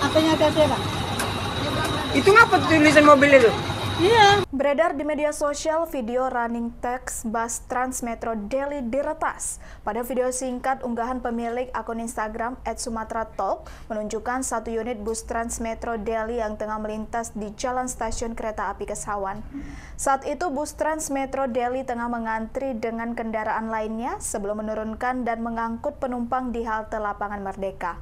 Apanya Itu ngapa tulisan mobil itu? Iya. Beredar di media sosial video running text bus Transmetro Daily diretas. Pada video singkat unggahan pemilik akun Instagram @sumatratalk menunjukkan satu unit bus Transmetro Daily yang tengah melintas di jalan stasiun kereta api Kesawan. Saat itu bus Transmetro Daily tengah mengantri dengan kendaraan lainnya sebelum menurunkan dan mengangkut penumpang di halte lapangan Merdeka.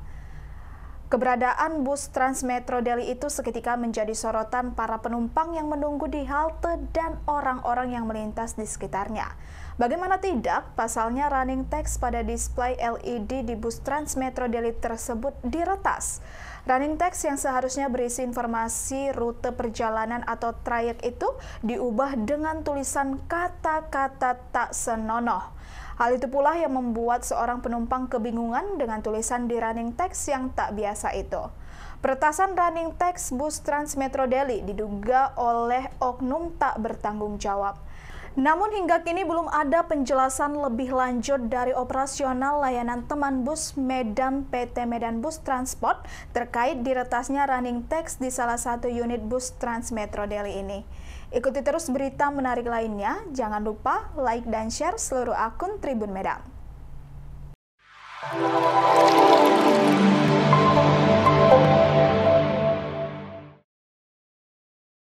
Keberadaan bus Transmetro Delhi itu seketika menjadi sorotan para penumpang yang menunggu di halte dan orang-orang yang melintas di sekitarnya. Bagaimana tidak, pasalnya running text pada display LED di bus Transmetro Delhi tersebut diretas. Running text yang seharusnya berisi informasi rute perjalanan atau trayek itu diubah dengan tulisan kata-kata tak senonoh. Hal itu pula yang membuat seorang penumpang kebingungan dengan tulisan di running text yang tak biasa itu. Pertasan running text bus Transmetro Delhi diduga oleh oknum tak bertanggung jawab. Namun hingga kini belum ada penjelasan lebih lanjut dari operasional layanan teman bus Medan PT Medan Bus Transport terkait diretasnya running text di salah satu unit bus Transmetro Delhi ini. Ikuti terus berita menarik lainnya. Jangan lupa like dan share seluruh akun Tribun Medan.